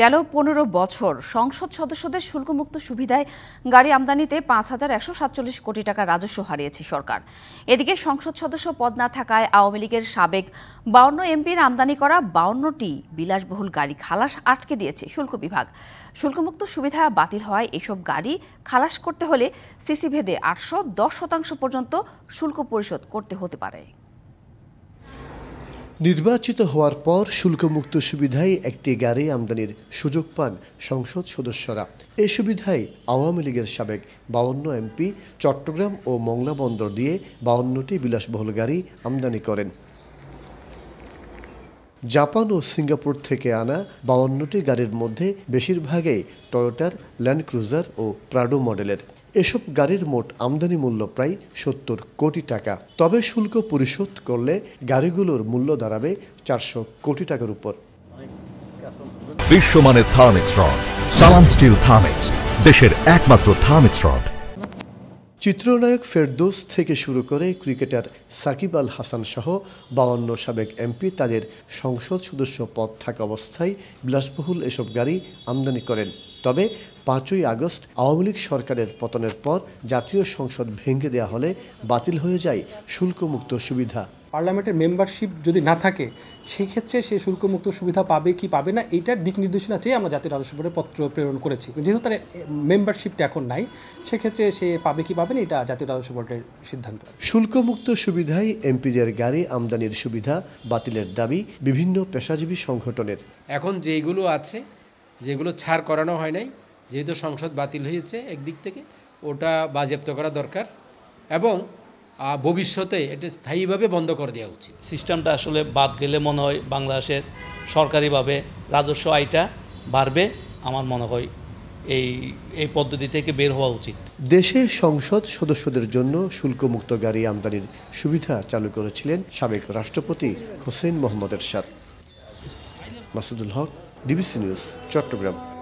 গেল পনেরো বছর সংসদ সদস্যদের শুল্কমুক্ত সুবিধায় গাড়ি আমদানিতে পাঁচ হাজার একশো সাতচল্লিশ কোটি টাকা রাজস্ব হারিয়েছে সরকার এদিকে সংসদ সদস্য পদ না থাকায় আওয়ামী লীগের সাবেক বাউন্ন এমপির আমদানি করা বাউন্নটি বিলাসবহুল গাড়ি খালাস আটকে দিয়েছে শুল্ক বিভাগ শুল্কমুক্ত সুবিধা বাতিল হওয়ায় এসব গাড়ি খালাস করতে হলে সিসি ভেদে আটশো দশ শতাংশ পর্যন্ত শুল্ক পরিশোধ করতে হতে পারে নির্বাচিত হওয়ার পর শুল্কমুক্ত সুবিধায় একটি গাড়ি আমদানির সুযোগ পান সংসদ সদস্যরা এ সুবিধায় আওয়ামী লীগের সাবেক বাউন্ন এমপি চট্টগ্রাম ও মংলা বন্দর দিয়ে বাউন্নটি বিলাসবহুল গাড়ি আমদানি করেন জাপান ও সিঙ্গাপুর থেকে আনা বাউন্নটি গাড়ির মধ্যে বেশিরভাগই টয়োটার ল্যান্ড ক্রুজার ও প্রাডো মডেলের এসব গাড়ির মোট আমদানি মূল্য প্রায় সত্তর কোটি টাকা তবে শুল্ক পরিশোধ করলে গাড়িগুলোর মূল্য দাঁড়াবে চারশো কোটি টাকার উপর বিশ্বমানের Thermex rod Salam steel Thermex দেশের একমাত্র থার্মিক্স রড চিত্রনায়ক ফেরদোস থেকে শুরু করে ক্রিকেটার সাকিব আল হাসান সহ বাউন্ন সাবেক এমপি তাদের সংসদ সদস্য পদ থাকা অবস্থায় বিলাসবহুল এসব গাড়ি আমদানি করেন তবে পাঁচই আগস্ট আওয়ামী লীগ সরকারের পতনের পর জাতীয় সংসদ ভেঙে দেয়া হলে বাতিল হয়ে যায় শুল্কমুক্ত সুবিধা পার্লামেন্টের মেম্বারশিপ যদি না থাকে সেই ক্ষেত্রে সে শুল্কমুক্ত সুবিধা পাবে কি পাবে না এইটার দিক নির্দেশনা চেয়ে আমরা জাতীয় রাজস্ব বোর্ডে পত্র প্রেরণ করেছি যেহেতু তার মেম্বারশিপটা এখন নাই সেক্ষেত্রে সে পাবে কি পাবে না এটা জাতীয় রাজস্ব বোর্ডের সিদ্ধান্ত শুল্কমুক্ত সুবিধায় এমপিদের গাড়ি আমদানির সুবিধা বাতিলের দাবি বিভিন্ন পেশাজীবী সংগঠনের এখন যেগুলো আছে যেগুলো ছাড় করানো হয় নাই যেহেতু সংসদ বাতিল হয়েছে একদিক থেকে ওটা বাজেপ্ত করা দরকার এবং ভবিষ্যতে এটা স্থায়ীভাবে বন্ধ করে দেওয়া উচিত সিস্টেমটা আসলে বাদ গেলে মনে হয় বাংলাদেশের সরকারিভাবে রাজস্ব আয়টা বাড়বে আমার মনে হয় এই এই পদ্ধতি থেকে বের হওয়া উচিত দেশে সংসদ সদস্যদের জন্য শুল্কমুক্ত গাড়ি আমদানির সুবিধা চালু করেছিলেন সাবেক রাষ্ট্রপতি হোসেন মোহাম্মদ এরশাদ মাসুদুল হক ডিবিসি নিউজ চট্টগ্রাম